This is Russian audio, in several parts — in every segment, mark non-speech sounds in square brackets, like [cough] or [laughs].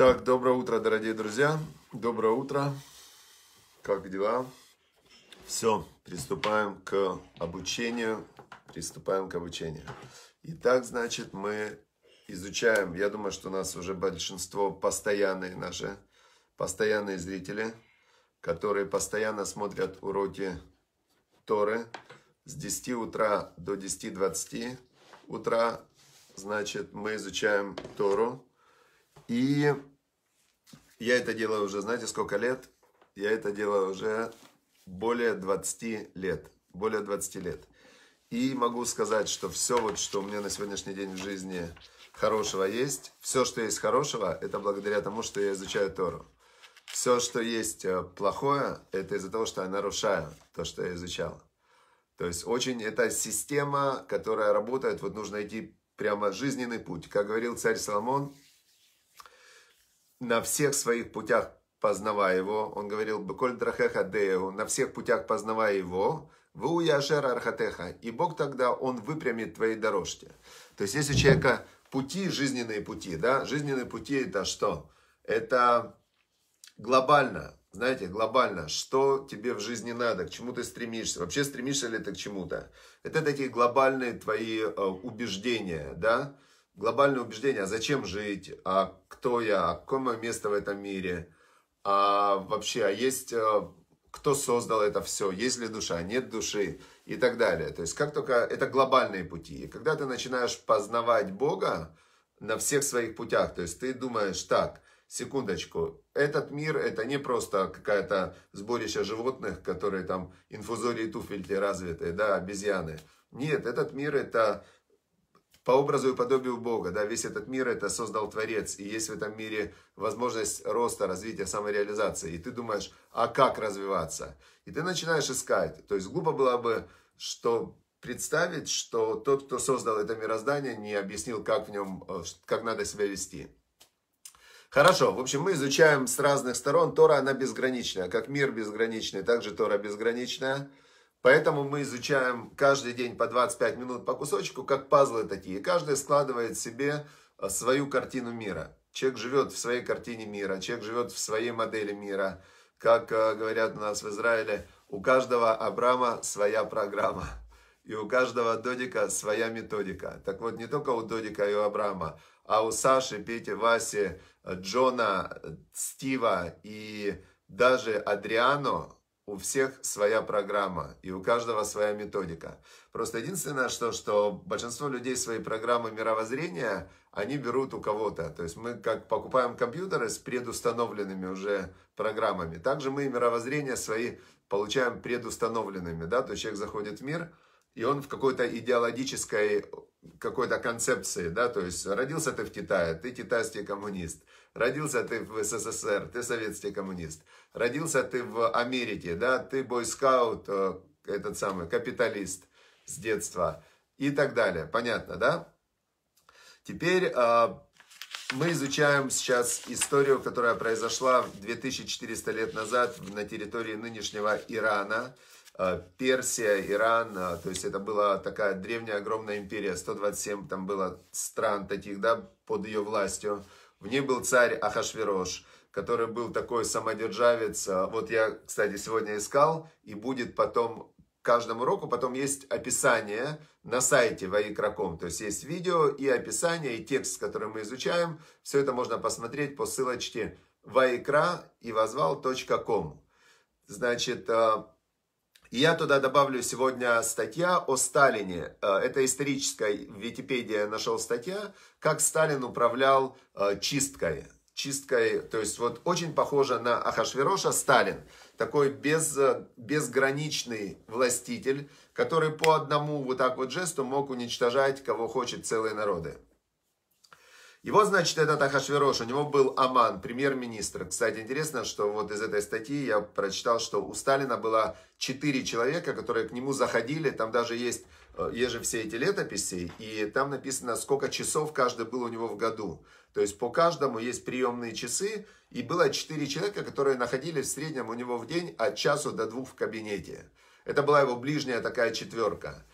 Так, доброе утро, дорогие друзья. Доброе утро. Как дела? Все, приступаем к обучению. Приступаем к обучению. Итак, значит, мы изучаем. Я думаю, что у нас уже большинство постоянные наши, постоянные зрители, которые постоянно смотрят уроки Торы с 10 утра до 10.20 утра. Значит, мы изучаем Тору. И я это делаю уже, знаете, сколько лет? Я это делаю уже более 20 лет. Более 20 лет. И могу сказать, что все вот, что у меня на сегодняшний день в жизни хорошего есть, все, что есть хорошего, это благодаря тому, что я изучаю Тору. Все, что есть э, плохое, это из-за того, что я нарушаю то, что я изучал. То есть очень это система, которая работает, вот нужно идти прямо жизненный путь. Как говорил царь Соломон, на всех своих путях познавая его, он говорил, «Беколь драхеха дееву», на всех путях познавая его, «Ву яшер архатеха», и Бог тогда, он выпрямит твои дорожки. То есть, если у человека пути, жизненные пути, да, жизненные пути это что? Это глобально, знаете, глобально, что тебе в жизни надо, к чему ты стремишься, вообще стремишься ли ты к чему-то. Это такие глобальные твои э, убеждения, да, глобальное убеждение, а зачем жить, а кто я, а какое мое место в этом мире, а вообще, а есть, э, кто создал это все, есть ли душа, а нет души и так далее. То есть как только это глобальные пути. И когда ты начинаешь познавать Бога на всех своих путях, то есть ты думаешь так, секундочку, этот мир это не просто какая-то сборище животных, которые там инфузории туфельки развитые, да, обезьяны. Нет, этот мир это по образу и подобию Бога. Да, весь этот мир это создал Творец, и есть в этом мире возможность роста, развития, самореализации. И ты думаешь, а как развиваться? И ты начинаешь искать. То есть глупо было бы, что представить, что тот, кто создал это мироздание, не объяснил, как в нем, э, как надо себя вести. Хорошо, в общем, мы изучаем с разных сторон. Тора, она безграничная. Как мир безграничный, также Тора безграничная. Поэтому мы изучаем каждый день по 25 минут по кусочку, как пазлы такие. Каждый складывает себе э, свою картину мира. Человек живет в своей картине мира, человек живет в своей модели мира. Как э, говорят у нас в Израиле, у каждого Абрама своя программа. И у каждого Додика своя методика. Так вот, не только у Додика и у Абрама, а у Саши, Пети, Васи, Джона, Стива и даже Адриано у всех своя программа, и у каждого своя методика. Просто единственное, что, что большинство людей свои программы мировоззрения, они берут у кого-то. То есть мы как покупаем компьютеры с предустановленными уже программами, также мы мировоззрения свои получаем предустановленными. Да? То есть человек заходит в мир, и он в какой-то идеологической какой-то концепции, да, то есть родился ты в Китае, ты китайский коммунист – Родился ты в СССР, ты советский коммунист. Родился ты в Америке, да, ты бойскаут, э, этот самый, капиталист с детства и так далее. Понятно, да? Теперь э, мы изучаем сейчас историю, которая произошла 2400 лет назад на территории нынешнего Ирана. Э, Персия, Иран, то есть это была такая древняя огромная империя, 127 там было стран таких, да, под ее властью. В ней был царь Ахашверош, который был такой самодержавец. А, вот я, кстати, сегодня искал, и будет потом каждому уроку, потом есть описание на сайте воикроком, то есть есть видео и описание, и текст, который мы изучаем, все это можно посмотреть по ссылочке воикра и возвал.ком. Значит, а, и я туда добавлю сегодня статья о Сталине. Э, это историческая Википедия нашел статья, как Сталин управлял э, чисткой. Чисткой, то есть вот очень похоже на Ахашвероша Сталин. Такой без, э, безграничный властитель, который по одному вот так вот жесту мог уничтожать кого хочет целые народы. Его, значит, этот Ахашвирош, у него был Аман, премьер-министр. Кстати, интересно, что вот из этой статьи я прочитал, что у Сталина было четыре человека, которые к нему заходили. Там даже есть, э, есть же все эти летописи, и там написано, сколько часов каждый был у него в году. То есть по каждому есть приемные часы, и было четыре человека, которые находились в среднем у него в день от часу до двух в кабинете. Это была его ближняя такая четверка.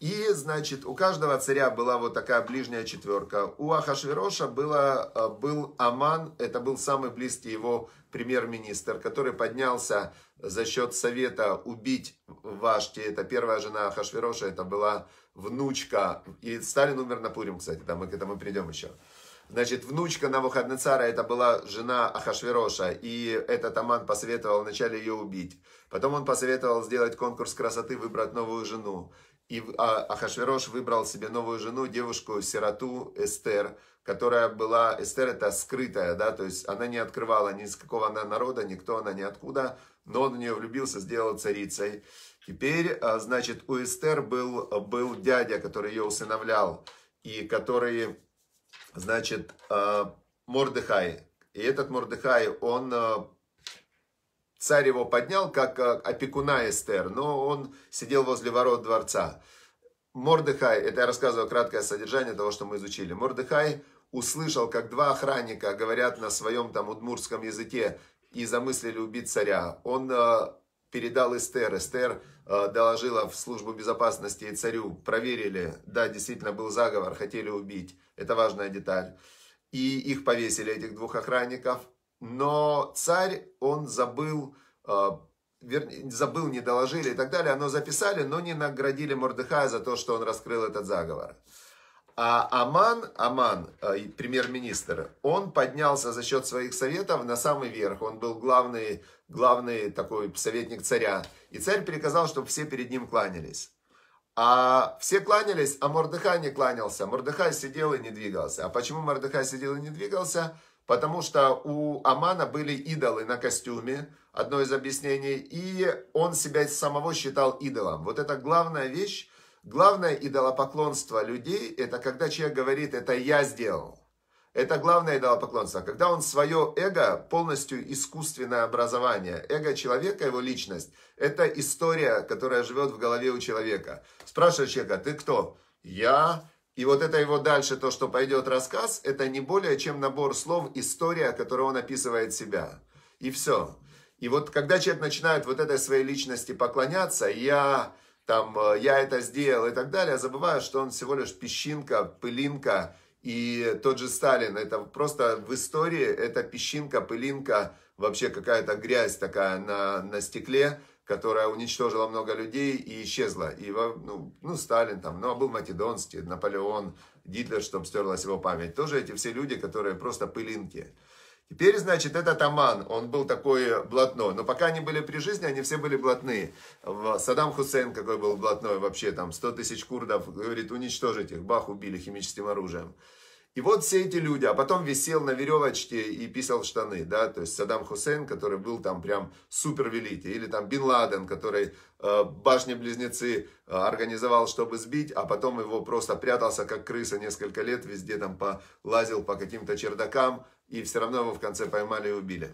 И, значит, у каждого царя была вот такая ближняя четверка. У Ахашвероша было, э, был Аман, это был самый близкий его премьер-министр, который поднялся за счет совета убить Вашти. Это первая жена Ахашвероша, это была внучка. И Сталин умер на Пурим, кстати, да, мы к этому придем еще. Значит, внучка Навуходнецара, это была жена Ахашвероша, и этот Аман посоветовал вначале ее убить. Потом он посоветовал сделать конкурс красоты, выбрать новую жену. И а, Ахашверош выбрал себе новую жену, девушку, сироту Эстер, которая была, Эстер это скрытая, да, то есть она не открывала ни с какого она народа, никто она, ниоткуда, но он в нее влюбился, сделал царицей. Теперь, а, значит, у Эстер был, был дядя, который ее усыновлял, и который, значит, а, Мордыхай. И этот Мордыхай, он Царь его поднял, как э, опекуна Эстер, но он сидел возле ворот дворца. Мордыхай, это я рассказываю краткое содержание того, что мы изучили. Мордыхай услышал, как два охранника говорят на своем там удмурском языке и замыслили убить царя. Он э, передал Эстер. Эстер э, доложила в службу безопасности и царю. Проверили, да, действительно был заговор, хотели убить. Это важная деталь. И их повесили, этих двух охранников но царь, он забыл, а, вернее, забыл, не доложили и так далее, оно записали, но не наградили Мордыхая за то, что он раскрыл этот заговор. А Аман, Аман, а, премьер-министр, он поднялся за счет своих советов на самый верх. Он был главный, главный такой советник царя. И царь приказал, чтобы все перед ним кланялись. А все кланялись, а Мордыхай не кланялся. Мордыхай сидел и не двигался. А почему Мордыхай сидел и не двигался? потому что у Амана были идолы на костюме, одно из объяснений, и он себя самого считал идолом. Вот это главная вещь, главное идолопоклонство людей, это когда человек говорит, это я сделал. Это главное идолопоклонство, когда он свое эго, полностью искусственное образование, эго человека, его личность, это история, которая живет в голове у человека. Спрашиваешь человека, ты кто? Я и вот это его дальше, то, что пойдет рассказ, это не более чем набор слов, история, которую он описывает себя. И все. И вот когда человек начинает вот этой своей личности поклоняться, я там, э, я это сделал и так далее, забываю, что он всего лишь песчинка, пылинка, и тот же Сталин, это просто в истории, это песчинка, пылинка, вообще какая-то грязь такая на, на стекле, которая уничтожила много людей и исчезла. И, ну, ну, Сталин там, ну, а был Македонский, Наполеон, Гитлер, чтобы стерлась его память. Тоже эти все люди, которые просто пылинки. Теперь, значит, этот Аман, он был такой блатно. Но пока они были при жизни, они все были блатные. Саддам Хусейн какой был блатной вообще, там, 100 тысяч курдов, говорит, уничтожить их, бах, убили химическим оружием. И вот все эти люди, а потом висел на веревочке и писал штаны, да, то есть Саддам Хусейн, который был там прям супер великий, или там Бин Ладен, который э, башни-близнецы э, организовал, чтобы сбить, а потом его просто прятался как крыса несколько лет, везде там полазил по каким-то чердакам, и все равно его в конце поймали и убили.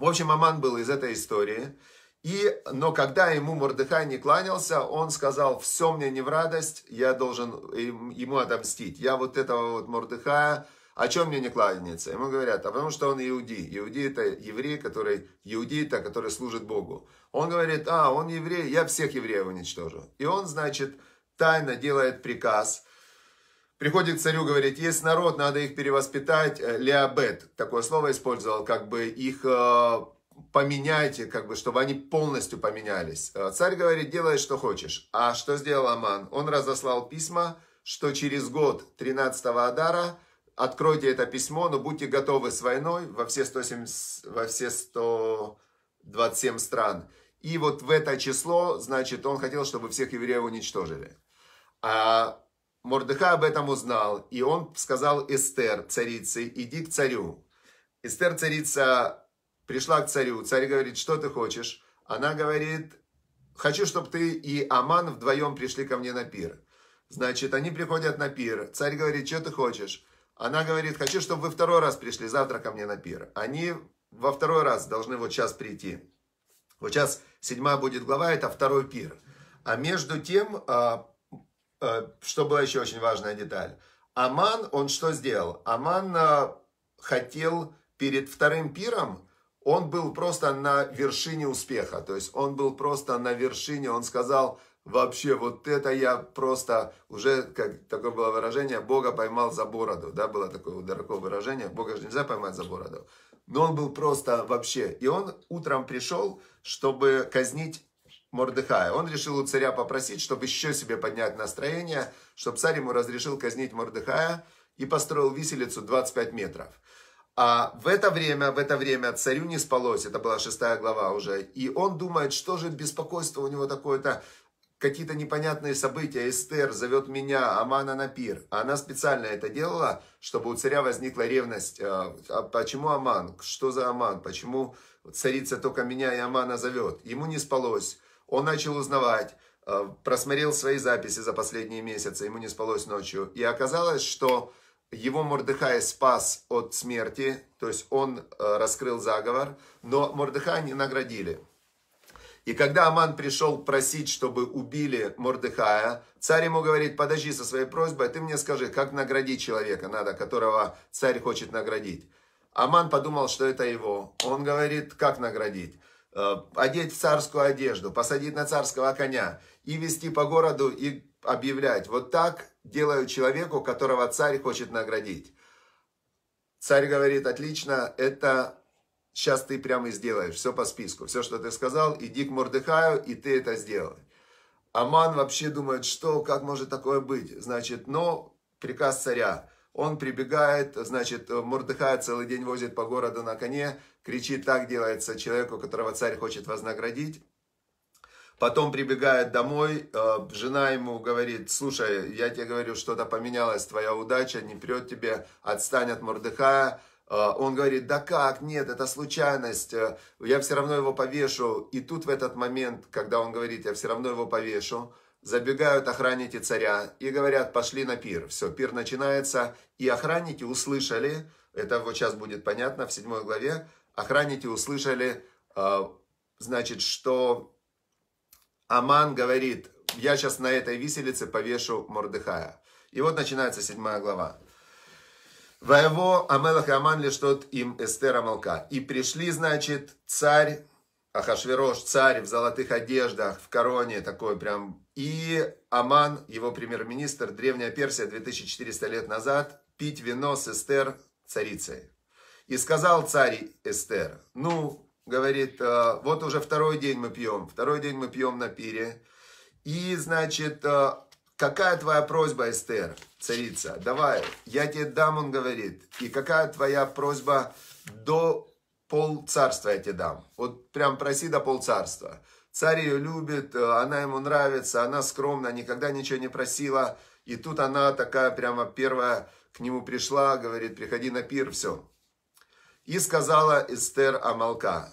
В общем, Аман был из этой истории, и, но когда ему Мордыхай не кланялся, он сказал, все мне не в радость, я должен ему отомстить. Я вот этого вот Мордыхая, о чем мне не кланяться". Ему говорят, а потому что он иуди. Иуди это еврей, который, иуди это, который служит Богу. Он говорит, а, он еврей, я всех евреев уничтожу. И он, значит, тайно делает приказ – Приходит к царю, говорит, есть народ, надо их перевоспитать. Э, Леобет, такое слово использовал, как бы их э, поменяйте, как бы, чтобы они полностью поменялись. Э, царь говорит, делай, что хочешь. А что сделал Аман? Он разослал письма, что через год 13 Адара откройте это письмо, но будьте готовы с войной во все, 170, во все 127 стран. И вот в это число, значит, он хотел, чтобы всех евреев уничтожили. А Мордыха об этом узнал, и он сказал Эстер, царице, иди к царю. Эстер, царица, пришла к царю. Царь говорит, что ты хочешь? Она говорит, хочу, чтобы ты и Аман вдвоем пришли ко мне на пир. Значит, они приходят на пир. Царь говорит, что ты хочешь? Она говорит, хочу, чтобы вы второй раз пришли завтра ко мне на пир. Они во второй раз должны вот сейчас прийти. Вот сейчас седьмая будет глава, это второй пир. А между тем, а, а, что была еще очень важная деталь. Аман, он что сделал? Аман а, хотел перед вторым пиром он был просто на вершине успеха, то есть он был просто на вершине, он сказал, вообще вот это я просто уже, как такое было выражение, Бога поймал за бороду, да, было такое у выражение, Бога же нельзя поймать за бороду, но он был просто вообще, и он утром пришел, чтобы казнить Мордыхая. Он решил у царя попросить, чтобы еще себе поднять настроение, чтобы царь ему разрешил казнить Мордыхая и построил виселицу 25 метров. А в это время, в это время царю не спалось, это была шестая глава уже, и он думает, что же беспокойство у него такое-то, какие-то непонятные события, Эстер зовет меня, Амана на пир. Она специально это делала, чтобы у царя возникла ревность, а, а почему Аман, что за Аман, почему царица только меня и Амана зовет. Ему не спалось, он начал узнавать, а, просмотрел свои записи за последние месяцы, ему не спалось ночью, и оказалось, что его Мордыхай спас от смерти, то есть он э, раскрыл заговор, но Мордыхая не наградили. И когда Аман пришел просить, чтобы убили Мордыхая, царь ему говорит, подожди со своей просьбой, ты мне скажи, как наградить человека надо, которого царь хочет наградить. Аман подумал, что это его. Он говорит, как наградить? Э, одеть в царскую одежду, посадить на царского коня и вести по городу и объявлять, вот так делаю человеку, которого царь хочет наградить. Царь говорит, отлично, это сейчас ты прямо и сделаешь, все по списку, все, что ты сказал, иди к Мордыхаю, и ты это сделай. Аман вообще думает, что, как может такое быть? Значит, но ну, приказ царя. Он прибегает, значит, Мордыхая целый день возит по городу на коне, кричит, так делается человеку, которого царь хочет вознаградить. Потом прибегает домой, э, жена ему говорит, слушай, я тебе говорю, что-то поменялось, твоя удача, не прет тебе, отстань от Мордыхая. Э, он говорит, да как, нет, это случайность, э, я все равно его повешу. И тут в этот момент, когда он говорит, я все равно его повешу, забегают охранники царя и говорят, пошли на пир. Все, пир начинается, и охранники услышали, это вот сейчас будет понятно в седьмой главе, охранники услышали, значит, что Аман говорит, я сейчас на этой виселице повешу Мордыхая. И вот начинается седьмая глава. Воево Амелах и Аман лиштот им Эстера Малка. И пришли, значит, царь, Ахашверош, царь в золотых одеждах, в короне такой прям. И Аман, его премьер-министр, Древняя Персия, 2400 лет назад, пить вино с Эстер, царицей. И сказал царь Эстер, ну, говорит, «А, вот уже второй день мы пьем, второй день мы пьем на пире. И, значит, а, какая твоя просьба, Эстер, царица? Давай, я тебе дам, он говорит. И какая твоя просьба до пол царства я тебе дам. Вот прям проси до пол царства. Царь ее любит, а, она ему нравится, она скромна, никогда ничего не просила. И тут она такая прямо первая к нему пришла, говорит, приходи на пир, все. И сказала Эстер Амалка,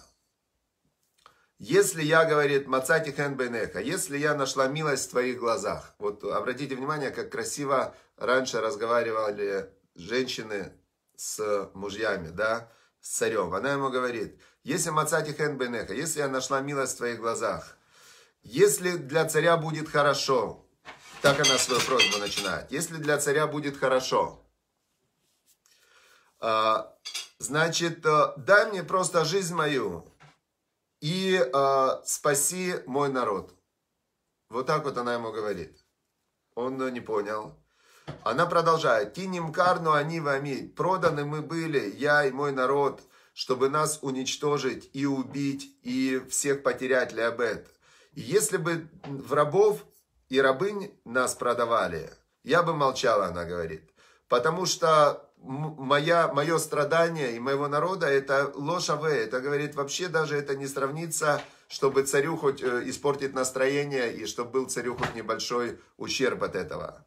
если я, говорит, Мацати Хенбенеха, если я нашла милость в твоих глазах. Вот обратите внимание, как красиво раньше разговаривали женщины с мужьями, да, с царем. Она ему говорит, если Мацати Хенбенеха, если я нашла милость в твоих глазах, если для царя будет хорошо, так она свою просьбу начинает, если для царя будет хорошо, а, значит, э, дай мне просто жизнь мою, и э, спаси мой народ. Вот так вот она ему говорит. Он ну, не понял. Она продолжает. Кинем карну они вами. Проданы мы были, я и мой народ, чтобы нас уничтожить и убить, и всех потерять, Леобет. И если бы в рабов и рабынь нас продавали, я бы молчала, она говорит. Потому что моя, мое страдание и моего народа, это ложь аве. Это говорит, вообще даже это не сравнится, чтобы царю хоть э, испортить настроение и чтобы был царю хоть небольшой ущерб от этого.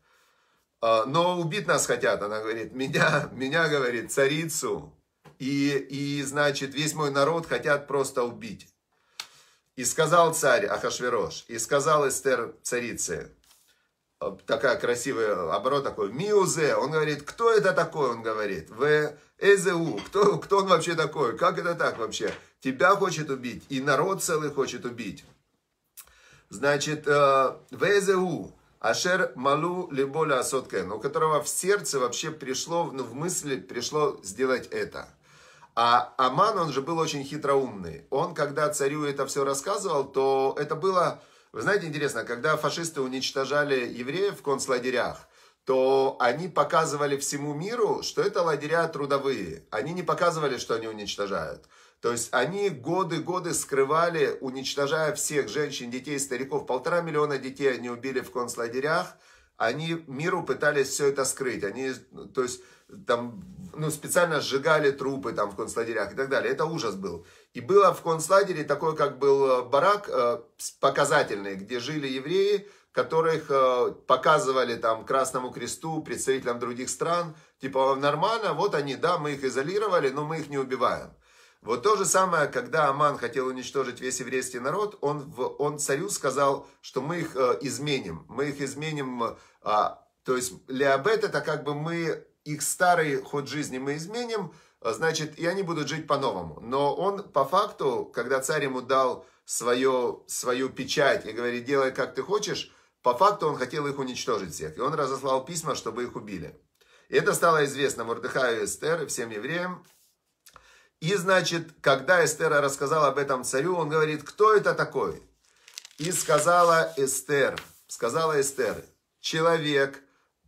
А, но убить нас хотят, она говорит, меня, меня, говорит, царицу и, и, значит, весь мой народ хотят просто убить. И сказал царь Ахашверош, и сказал Эстер царице, такая красивая оборот такой, Миузе, он говорит, кто это такой, он говорит, в Эзеу, кто, кто он вообще такой, как это так вообще, тебя хочет убить, и народ целый хочет убить. Значит, э, в Эзеу, Ашер Малу Леболя Асоткен, у которого в сердце вообще пришло, ну, в мысли пришло сделать это. А Аман, он же был очень хитроумный. Он, когда царю это все рассказывал, то это было вы знаете, интересно, когда фашисты уничтожали евреев в концлагерях, то они показывали всему миру, что это лагеря трудовые. Они не показывали, что они уничтожают. То есть они годы-годы скрывали, уничтожая всех женщин, детей, стариков. Полтора миллиона детей они убили в концлагерях. Они миру пытались все это скрыть. Они, то есть, там, ну, специально сжигали трупы там в концлагерях и так далее. Это ужас был. И было в концлагере такой, как был э, барак э, показательный, где жили евреи, которых э, показывали там Красному Кресту, представителям других стран, типа «А, нормально, вот они, да, мы их изолировали, но мы их не убиваем. Вот то же самое, когда Аман хотел уничтожить весь еврейский народ, он, в, он царю сказал, что мы их изменим. Мы их изменим, а, то есть Леобет это как бы мы их старый ход жизни мы изменим, а значит, и они будут жить по-новому. Но он по факту, когда царь ему дал свое, свою печать и говорит, делай как ты хочешь, по факту он хотел их уничтожить всех. И он разослал письма, чтобы их убили. И это стало известно Мордыхаю и Эстер, всем евреям. И, значит, когда Эстера рассказала об этом царю, он говорит, кто это такой? И сказала Эстер, сказала Эстер, человек,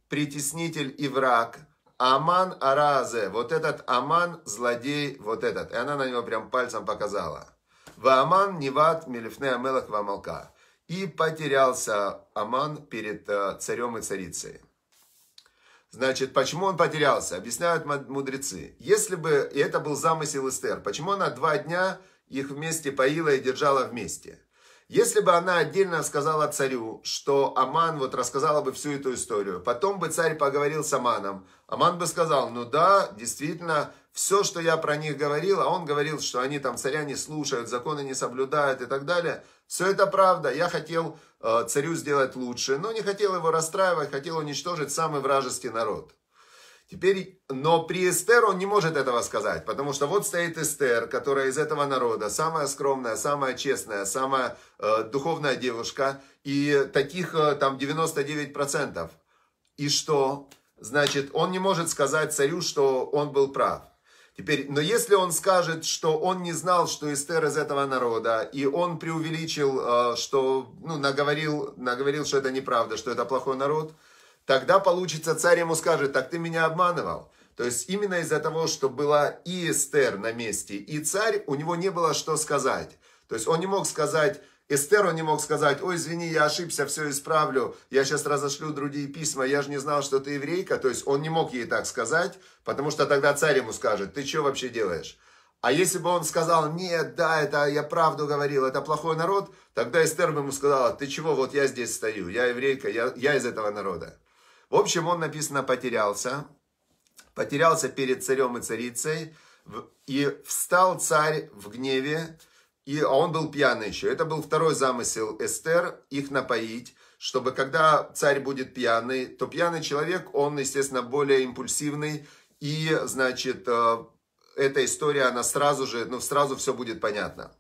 притеснитель и враг – Аман Аразе, вот этот Аман злодей, вот этот. И она на него прям пальцем показала. Вааман Неват Мелифне Амелах Вамалка. И потерялся Аман перед э, царем и царицей. Значит, почему он потерялся? Объясняют мудрецы. Если бы, и это был замысел Эстер, почему она два дня их вместе поила и держала вместе? Если бы она отдельно сказала царю, что Аман вот рассказала бы всю эту историю, потом бы царь поговорил с Аманом, Аман бы сказал, ну да, действительно, все, что я про них говорил, а он говорил, что они там царя не слушают, законы не соблюдают и так далее, все это правда, я хотел э, царю сделать лучше, но не хотел его расстраивать, хотел уничтожить самый вражеский народ. Теперь, но при Эстер он не может этого сказать, потому что вот стоит Эстер, которая из этого народа, самая скромная, самая честная, самая э, духовная девушка, и таких э, там 99%. И что? Значит, он не может сказать царю, что он был прав. Теперь, но если он скажет, что он не знал, что Эстер из этого народа, и он преувеличил, э, что, ну, наговорил, наговорил, что это неправда, что это плохой народ – Тогда получится, царь ему скажет, так ты меня обманывал. То есть именно из-за того, что была и Эстер на месте, и царь, у него не было что сказать. То есть он не мог сказать, Эстер он не мог сказать, ой, извини, я ошибся, все исправлю, я сейчас разошлю другие письма, я же не знал, что ты еврейка. То есть он не мог ей так сказать, потому что тогда царь ему скажет, ты что вообще делаешь? А если бы он сказал, нет, да, это я правду говорил, это плохой народ, тогда Эстер бы ему сказала, ты чего, вот я здесь стою, я еврейка, я, я из этого народа. В общем, он, написано, потерялся. Потерялся перед царем и царицей. И встал царь в гневе, и, а он был пьяный еще. Это был второй замысел Эстер, их напоить, чтобы когда царь будет пьяный, то пьяный человек, он, естественно, более импульсивный, и, значит, э, эта история, она сразу же, ну, сразу все будет понятно.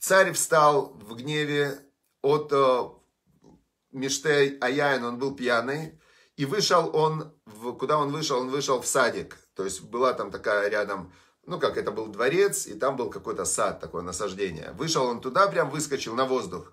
Царь встал в гневе от э, Миште Аяин, он был пьяный, и вышел он, в, куда он вышел? Он вышел в садик. То есть была там такая рядом, ну как, это был дворец, и там был какой-то сад, такое насаждение. Вышел он туда, прям выскочил на воздух.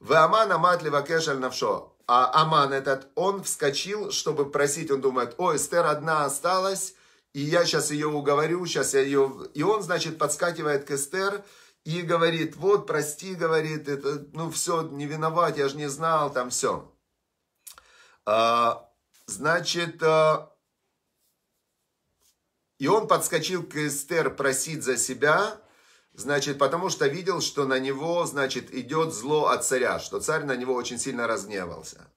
В Амана Матлива Кешаль Навшо. А Аман этот, он вскочил, чтобы просить, он думает, ой, Эстер одна осталась, и я сейчас ее уговорю, сейчас я ее... И он, значит, подскакивает к Эстер и говорит, вот, прости, говорит, это, ну все, не виноват, я же не знал, там все. А, Значит, э, и он подскочил к Эстер просить за себя, значит, потому что видел, что на него, значит, идет зло от царя, что царь на него очень сильно разгневался.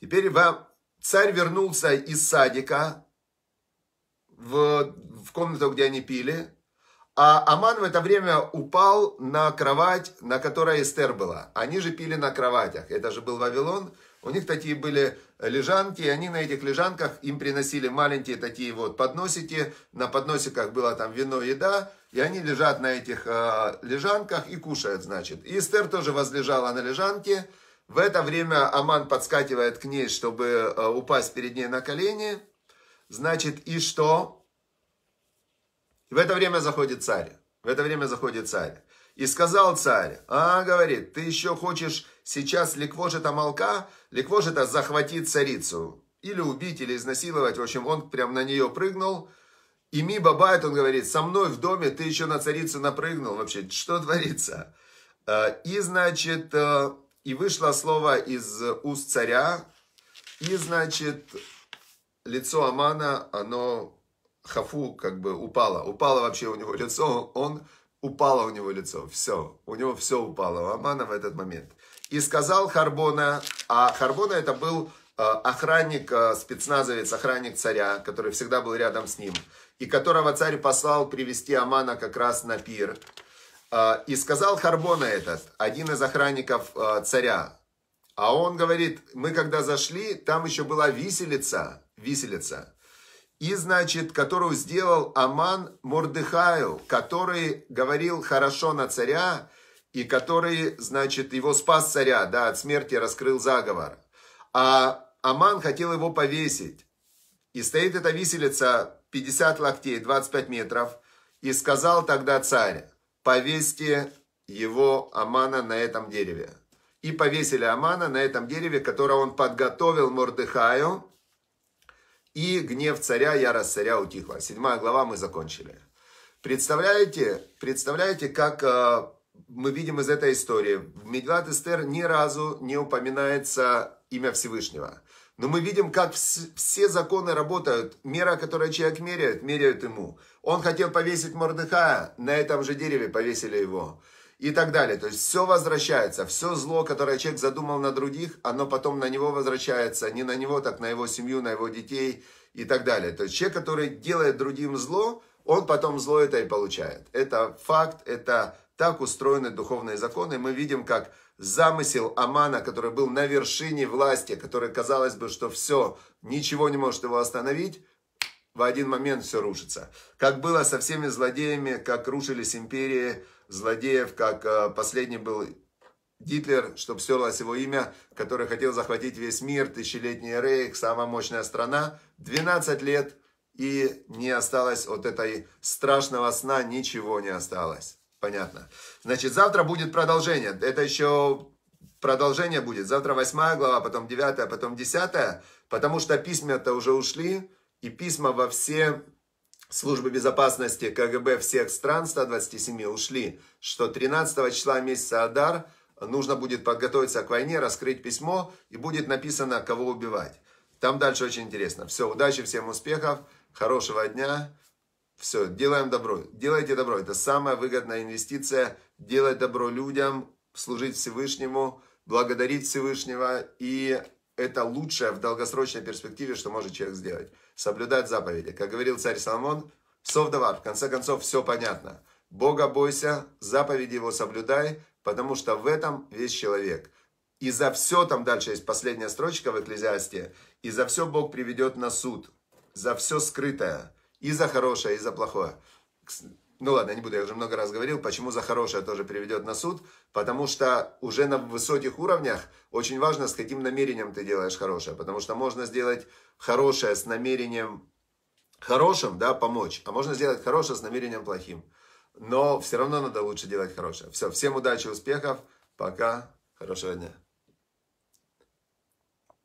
Теперь вам царь вернулся из садика в, в комнату, где они пили, а Аман в это время упал на кровать, на которой Эстер была. Они же пили на кроватях. Это же был Вавилон. У них такие были э, лежанки, и они на этих лежанках, им приносили маленькие такие вот подносики, на подносиках было там вино, еда, и они лежат на этих э, лежанках и кушают, значит. И Эстер тоже возлежала на лежанке. В это время Аман подскакивает к ней, чтобы э, упасть перед ней на колени. Значит, и что? В это время заходит царь. В это время заходит царь. И сказал царь, а, говорит, ты еще хочешь сейчас ликвожит Амалка? Ликвож это захватить царицу. Или убить, или изнасиловать. В общем, он прям на нее прыгнул. И Ми Бабайт, он говорит, со мной в доме ты еще на царицу напрыгнул. Вообще, что творится? А, и, значит, а, и вышло слово из уст царя. И, значит, лицо Амана, оно хафу как бы упало. Упало вообще у него [laughs] лицо. Он упало у него лицо. Все. У него все упало. У Амана в этот момент и сказал Харбона, а Харбона это был э, охранник, э, спецназовец, охранник царя, который всегда был рядом с ним, и которого царь послал привести Амана как раз на пир. Э, и сказал Харбона этот, один из охранников царя, а он говорит, мы когда зашли, там еще была виселица, виселица, и, значит, которую сделал Аман Мордыхаю, который говорил хорошо на царя, и который, значит, его спас царя, да, от смерти раскрыл заговор. А Аман хотел его повесить. И стоит эта виселица 50 локтей, 25 метров. И сказал тогда царь, повесьте его Амана на этом дереве. И повесили Амана на этом дереве, которое он подготовил Мордыхаю. И гнев царя, ярость царя утихла. Седьмая глава мы закончили. Представляете, представляете, как э, мы видим из этой истории. В Медилат Эстер ни разу не упоминается имя Всевышнего. Но мы видим, как все законы работают. Мера, которую человек меряет, меряют ему. Он хотел повесить Мордыхая, на этом же дереве повесили его. И так далее. То есть все возвращается. Все зло, которое человек задумал на других, оно потом на него возвращается. Не на него, так на его семью, на его детей и так далее. То есть человек, который делает другим зло, он потом зло это и получает. Это факт, это так устроены духовные законы. Мы видим, как замысел Амана, который был на вершине власти, который, казалось бы, что все, ничего не может его остановить, в один момент все рушится. Как было со всеми злодеями, как рушились империи злодеев, как э, последний был Гитлер, чтобы стерлось его имя, который хотел захватить весь мир, тысячелетний рейх, самая мощная страна, 12 лет, и не осталось от этой страшного сна, ничего не осталось. Понятно. Значит, завтра будет продолжение. Это еще продолжение будет. Завтра восьмая глава, потом девятая, потом десятая, Потому что письма-то уже ушли. И письма во все службы безопасности КГБ всех стран 127 ушли. Что 13 числа месяца Адар э, нужно будет подготовиться к войне, раскрыть письмо. И будет написано, кого убивать. Там дальше очень интересно. Все, удачи, всем успехов, хорошего дня. Все, делаем добро. Делайте добро. Это самая выгодная инвестиция. Делать добро людям, служить Всевышнему, благодарить Всевышнего. И это лучшее в долгосрочной перспективе, что может человек сделать. Соблюдать заповеди. Как говорил царь Соломон, Совдовар, в конце концов, все понятно. Бога бойся, заповеди его соблюдай, потому что в этом весь человек. И за все, там дальше есть последняя строчка в Экклезиасте, и за все Бог приведет на суд, за все скрытое, и за хорошее, и за плохое. Ну ладно, не буду, я уже много раз говорил, почему за хорошее тоже приведет на суд. Потому что уже на высоких уровнях очень важно, с каким намерением ты делаешь хорошее. Потому что можно сделать хорошее с намерением хорошим, да, помочь. А можно сделать хорошее с намерением плохим. Но все равно надо лучше делать хорошее. Все, всем удачи, успехов. Пока. Хорошего дня.